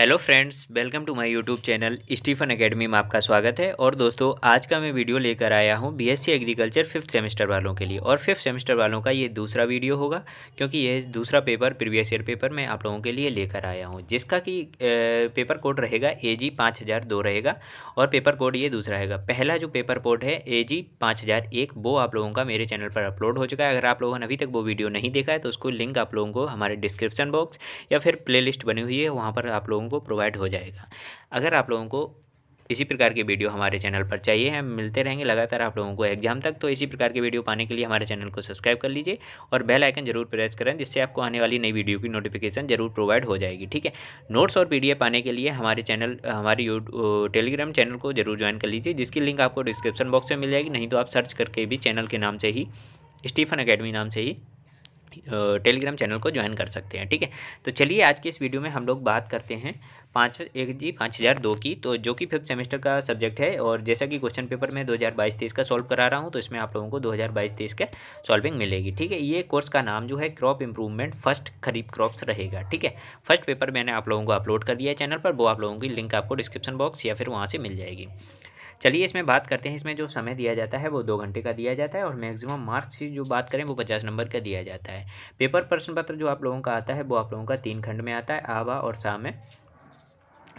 hello friends welcome to my YouTube channel Stephen academy में आपका स्वागत है और दोस्तों आज का मैं वीडियो लेकर आया हूं बीएससी एग्रीकल्चर फिफ्थ सेमेस्टर वालों के लिए और फिफ्थ सेमेस्टर वालों का ये दूसरा वीडियो होगा क्योंकि ये दूसरा पेपर प्रीवियस ईयर पेपर मैं आप लोगों के लिए लेकर आया हूँ जिसका कि पेपर कोड रहेगा ए जी रहेगा और पेपर कोड ये दूसरा रहेगा पहला जो पेपर कोड है ए जी वो आप लोगों का मेरे चैनल पर अपलोड हो चुका है अगर आप लोगों ने अभी तक वो वीडियो नहीं देखा है तो उसको लिंक आप लोगों को हमारे डिस्क्रिप्शन बॉक्स या फिर प्ले बनी हुई है वहाँ पर आप लोगों लोगों को प्रोवाइड हो जाएगा अगर आप लोगों को इसी प्रकार के वीडियो हमारे चैनल पर चाहिए हम मिलते रहेंगे लगातार आप लोगों को एग्जाम तक तो इसी प्रकार के वीडियो पाने के लिए हमारे चैनल को सब्सक्राइब कर लीजिए और बेल आइकन जरूर प्रेस करें जिससे आपको आने वाली नई वीडियो की नोटिफिकेशन जरूर प्रोवाइड हो जाएगी ठीक है नोट्स और पी पाने के लिए हमारे चैनल हमारे टेलीग्राम चैनल को जरूर ज्वाइन कर लीजिए जिसकी लिंक आपको डिस्क्रिप्शन बॉक्स में मिल जाएगी नहीं तो आप सर्च करके भी चैनल के नाम से ही स्टीफन अकेडमी नाम से ही टेलीग्राम चैनल को ज्वाइन कर सकते हैं ठीक है तो चलिए आज के इस वीडियो में हम लोग बात करते हैं पाँच एक जी पाँच हज़ार दो की तो जो कि फिफ्थ सेमेस्टर का सब्जेक्ट है और जैसा कि क्वेश्चन पेपर में दो हज़ार बाईस तेईस का सॉल्व करा रहा हूँ तो इसमें आप लोगों को दो हज़ार बाईस तेईस का सॉल्विंग मिलेगी ठीक है ये कोर्स का नाम जो है crop improvement first kharif crops रहेगा ठीक है फर्स्ट पेपर मैंने आप लोगों को अपलोड कर दिया है चैनल पर वो आप लोगों की लिंक आपको डिस्क्रिप्शन बॉक्स या फिर वहाँ से मिल जाएगी चलिए इसमें बात करते हैं इसमें जो समय दिया जाता है वो दो घंटे का दिया जाता है और मैक्सिमम मार्क्स की जो बात करें वो पचास नंबर का दिया जाता है पेपर प्रश्न पत्र जो आप लोगों का आता है वो आप लोगों का तीन खंड में आता है आवा और शाम में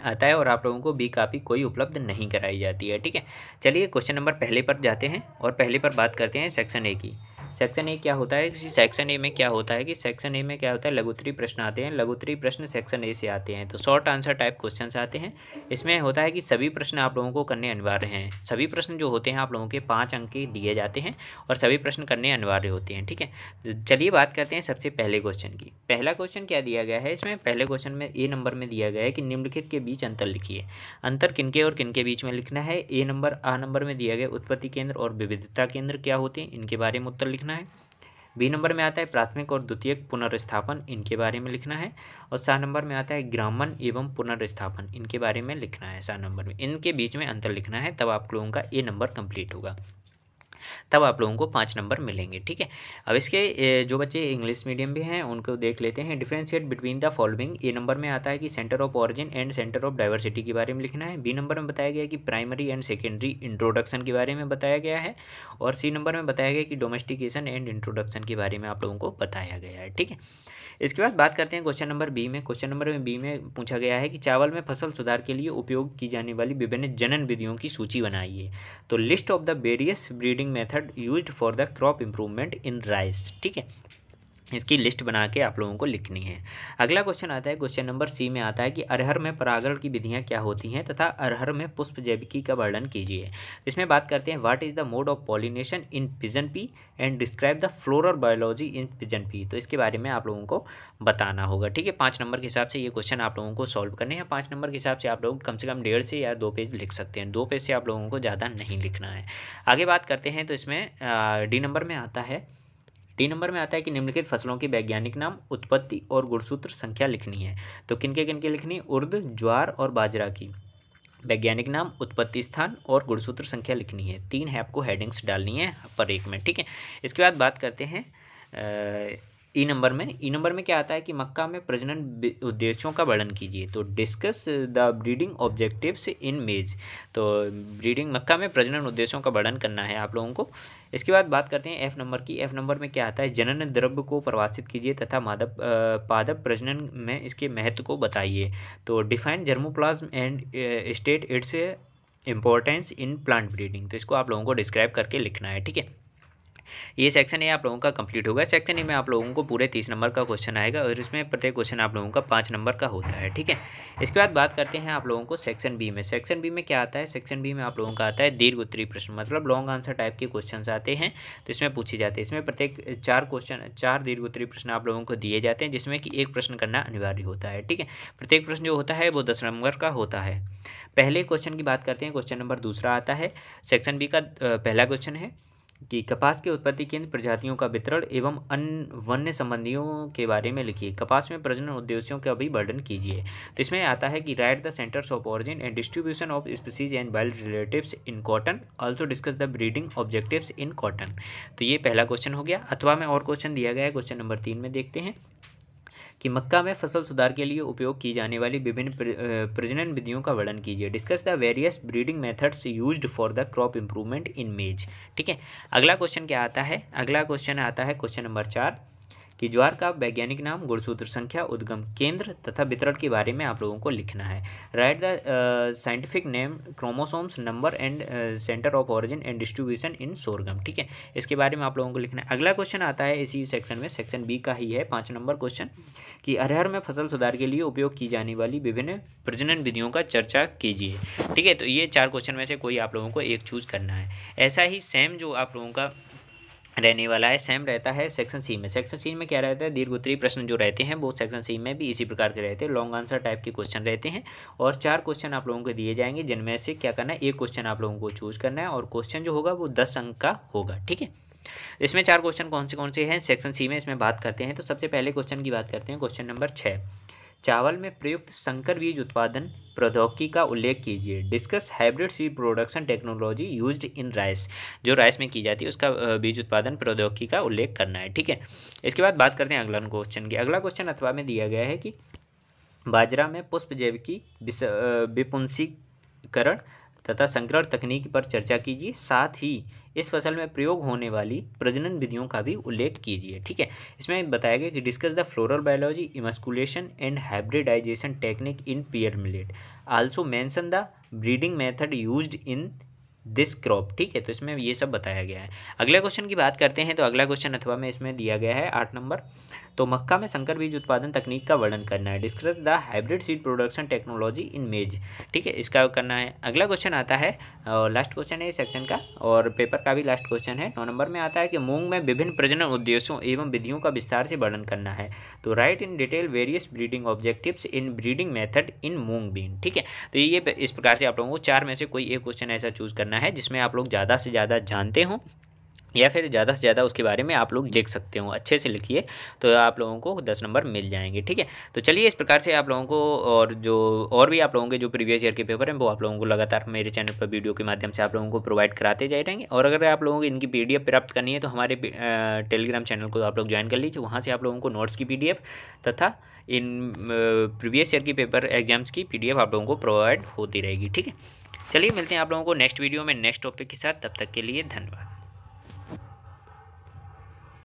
आता है और आप लोगों को बी कापी कोई उपलब्ध नहीं कराई जाती है ठीक है चलिए क्वेश्चन नंबर पहले पर जाते हैं और पहले पर बात करते हैं सेक्शन ए की सेक्शन ए क्या होता है कि सेक्शन ए में क्या होता है कि सेक्शन ए में क्या होता है लघुतरी प्रश्न आते हैं लघुतरी प्रश्न सेक्शन ए से आते हैं तो शॉर्ट आंसर टाइप क्वेश्चन आते हैं इसमें होता है कि सभी प्रश्न आप लोगों को करने अनिवार्य हैं सभी प्रश्न जो होते हैं आप लोगों के पाँच अंक के दिए जाते हैं और सभी प्रश्न करने अनिवार्य होते हैं ठीक है चलिए बात करते हैं सबसे पहले क्वेश्चन की पहला क्वेश्चन क्या दिया गया है इसमें पहले क्वेश्चन में ए नंबर में दिया गया है कि निम्नलिखित के बीच अंतर लिखिए अंतर किनके और किनके बीच में लिखना है ए नंबर आ नंबर में दिया गया उत्पत्ति केंद्र और विविधता केंद्र क्या होते हैं इनके बारे में उत्तर लिखना है बी नंबर में आता है प्राथमिक और द्वितीयक पुनर्स्थापन इनके बारे में लिखना है और सात नंबर में आता है ग्रामन एवं पुनर्स्थापन इनके बारे में लिखना है सात नंबर में इनके बीच में अंतर लिखना है तब आप लोगों का ए नंबर कंप्लीट होगा तब आप लोगों को पाँच नंबर मिलेंगे ठीक है अब इसके जो बच्चे इंग्लिश मीडियम भी हैं उनको देख लेते हैं differentiate between the following A number में आता है कि centre of origin and centre of diversity के बारे में लिखना है बी नंबर में बताया गया कि प्राइमरी एंड सेकेंडरी इंट्रोडक्शन के बारे में बताया गया है और सी नंबर में बताया गया कि डोमेस्टिकेशन एंड इंट्रोडक्शन के बारे में आप लोगों को बताया गया है ठीक है इसके बाद बात करते हैं क्वेश्चन नंबर बी में क्वेश्चन नंबर बी में पूछा गया है कि चावल में फसल सुधार के लिए उपयोग की जाने वाली विभिन्न जनन विधियों की सूची बनाइए तो list of the various breeding method used for the crop improvement in rice ठीक है इसकी लिस्ट बना के आप लोगों को लिखनी है अगला क्वेश्चन आता है क्वेश्चन नंबर सी में आता है कि अरहर में परागण की विधियां क्या होती हैं तथा अरहर में पुष्प जैविकी का वर्णन कीजिए इसमें बात करते हैं what is the mode of pollination in pigeon pea and describe the floral biology in pigeon pea तो इसके बारे में आप लोगों को बताना होगा ठीक है पाँच नंबर के हिसाब से ये क्वेश्चन आप लोगों को सॉल्व करने हैं पाँच नंबर के हिसाब से आप लोग कम से कम डेढ़ से या दो पेज लिख सकते हैं दो पेज से आप लोगों को ज़्यादा नहीं लिखना है आगे बात करते हैं तो इसमें डी नंबर में आता है तीन नंबर में आता है कि निम्नलिखित फसलों की वैज्ञानिक नाम उत्पत्ति और गुणसूत्र संख्या लिखनी है तो किनके किनके लिखनी उर्द ज्वार और बाजरा की वैज्ञानिक नाम उत्पत्ति स्थान और गुणसूत्र संख्या लिखनी है तीन है आपको हेडिंग्स डालनी है पर एक में ठीक है इसके बाद बात करते हैं ई e नंबर में ई e नंबर में क्या आता है कि मक्का में प्रजनन उद्देश्यों का वर्णन कीजिए तो discuss the breeding objectives in maize तो ब्रीडिंग मक्का में प्रजनन उद्देश्यों का वर्णन करना है आप लोगों को इसके बाद बात करते हैं एफ़ नंबर की एफ़ नंबर में क्या आता है जनन द्रव्य को प्रवासित कीजिए तथा मादव पादप प्रजनन में इसके महत्व को बताइए तो define germplasm and state its importance in plant breeding तो इसको आप लोगों को डिस्क्राइब करके लिखना है ठीक है ये सेक्शन ए आप लोगों का कंप्लीट होगा सेक्शन ए में आप लोगों को पूरे तीस नंबर का क्वेश्चन आएगा और इसमें प्रत्येक क्वेश्चन आप लोगों का पाँच नंबर का होता है ठीक है इसके बाद बात करते हैं आप लोगों को सेक्शन बी में सेक्शन बी में क्या आता है सेक्शन बी में आप लोगों का आता है दीर्घ उत्तरी प्रश्न मतलब लॉन्ग आंसर टाइप के क्वेश्चन आते हैं तो इसमें पूछे जाते हैं इसमें प्रत्येक चार क्वेश्चन चार दीर्घ उत्तरी प्रश्न आप लोगों को दिए जाते हैं जिसमें कि एक प्रश्न करना अनिवार्य होता है ठीक है प्रत्येक प्रश्न जो होता है वो दस नंबर का होता है पहले क्वेश्चन की बात करते हैं क्वेश्चन नंबर दूसरा आता है सेक्शन बी का पहला क्वेश्चन है कि कपास के उत्पत्ति केंद्र प्रजातियों का वितरण एवं अन्य वन्य संबंधियों के बारे में लिखिए कपास में प्रजनन उद्देश्यों का भी वर्णन कीजिए तो इसमें आता है कि write the centres of origin and distribution of species and wild relatives in cotton also discuss the breeding objectives in cotton तो ये पहला क्वेश्चन हो गया अथवा में और क्वेश्चन दिया गया है क्वेश्चन नंबर तीन में देखते हैं कि मक्का में फसल सुधार के लिए उपयोग की जाने वाली विभिन्न प्रजनन विधियों का वर्णन कीजिए discuss the various breeding methods used for the crop improvement in maize ठीक है अगला क्वेश्चन क्या आता है अगला क्वेश्चन आता है क्वेश्चन नंबर चार कि ज्वार का वैज्ञानिक नाम गुणसूत्र संख्या उद्गम केंद्र तथा वितरण के बारे में आप लोगों को लिखना है write the scientific name chromosomes number and centre of origin and distribution in sorghum ठीक है इसके बारे में आप लोगों को लिखना है अगला क्वेश्चन आता है इसी सेक्शन में सेक्शन बी का ही है पाँच नंबर क्वेश्चन कि अरहर में फसल सुधार के लिए उपयोग की जाने वाली विभिन्न प्रजनन विधियों का चर्चा कीजिए ठीक है तो ये चार क्वेश्चन में से कोई आप लोगों को एक चूज करना है ऐसा ही सेम जो आप लोगों का रहने वाला है सेम रहता है सेक्शन सी में सेक्शन सी में क्या रहता है दीर्घ उत्तरी प्रश्न जो रहते हैं वो सेक्शन सी में भी इसी प्रकार के रहते हैं लॉन्ग आंसर टाइप के क्वेश्चन रहते हैं और चार क्वेश्चन आप लोगों को दिए जाएंगे जिनमें से क्या करना है एक क्वेश्चन आप लोगों को चूज करना है और क्वेश्चन जो होगा वो दस अंक का होगा ठीक है इसमें चार क्वेश्चन कौन से कौन से हैं सेक्शन सी में इसमें बात करते हैं तो सबसे पहले क्वेश्चन की बात करते हैं क्वेश्चन नंबर छः चावल में प्रयुक्त संकर बीज उत्पादन प्रौद्योगिकी का उल्लेख कीजिए discuss hybrid seed production technology used in rice जो राइस में की जाती है उसका बीज उत्पादन प्रौद्योगिकी का उल्लेख करना है ठीक है इसके बाद बात करते हैं अगला क्वेश्चन की अगला क्वेश्चन अथवा में दिया गया है कि बाजरा में पुष्प जैविकी विपुंसीकरण तथा संकरण तकनीक पर चर्चा कीजिए साथ ही इस फसल में प्रयोग होने वाली प्रजनन विधियों का भी उल्लेख कीजिए ठीक है इसमें बताया गया कि discuss the floral biology emasculation and hybridisation technique in pearl millet also mention the breeding method used in this crop ठीक है तो इसमें ये सब बताया गया है अगले क्वेश्चन की बात करते हैं तो अगला क्वेश्चन अथवा में इसमें दिया गया है आठ नंबर तो मक्का में संकर बीज उत्पादन तकनीक का वर्णन करना है discuss the hybrid seed production technology in maize ठीक है इसका करना है अगला क्वेश्चन आता है और लास्ट क्वेश्चन है इस सेक्शन का और पेपर का भी लास्ट क्वेश्चन है नौ नंबर में आता है कि मूंग में विभिन्न प्रजनन उद्देश्यों एवं विधियों का विस्तार से वर्णन करना है तो write in detail various breeding objective in breeding method in mung bean ठीक है तो ये इस प्रकार से आप लोगों को चार में से कोई एक क्वेश्चन ऐसा चूज करना है है जिसमें आप लोग ज़्यादा से ज़्यादा जानते हों या फिर ज़्यादा से ज़्यादा उसके बारे में आप लोग लिख सकते हो अच्छे से लिखिए तो आप लोगों को दस नंबर मिल जाएंगे ठीक है तो चलिए इस प्रकार से आप लोगों को और जो और भी आप लोगों के जो प्रीवियस ईयर के पेपर हैं वो आप लोगों को लगातार मेरे चैनल पर वीडियो के माध्यम से आप लोगों को प्रोवाइड कराते जाए रहेंगे और अगर आप लोगों को इनकी पी प्राप्त करनी है तो हमारे टेलीग्राम चैनल को आप लोग ज्वाइन कर लीजिए वहाँ से आप लोगों को नोट्स की पी तथा इन प्रीवियस ईयर के पेपर एग्जाम्स की पी आप लोगों को प्रोवाइड होती रहेगी ठीक है चलिए मिलते हैं आप लोगों को नेक्स्ट वीडियो में नेक्स्ट टॉपिक के साथ तब तक के लिए धन्यवाद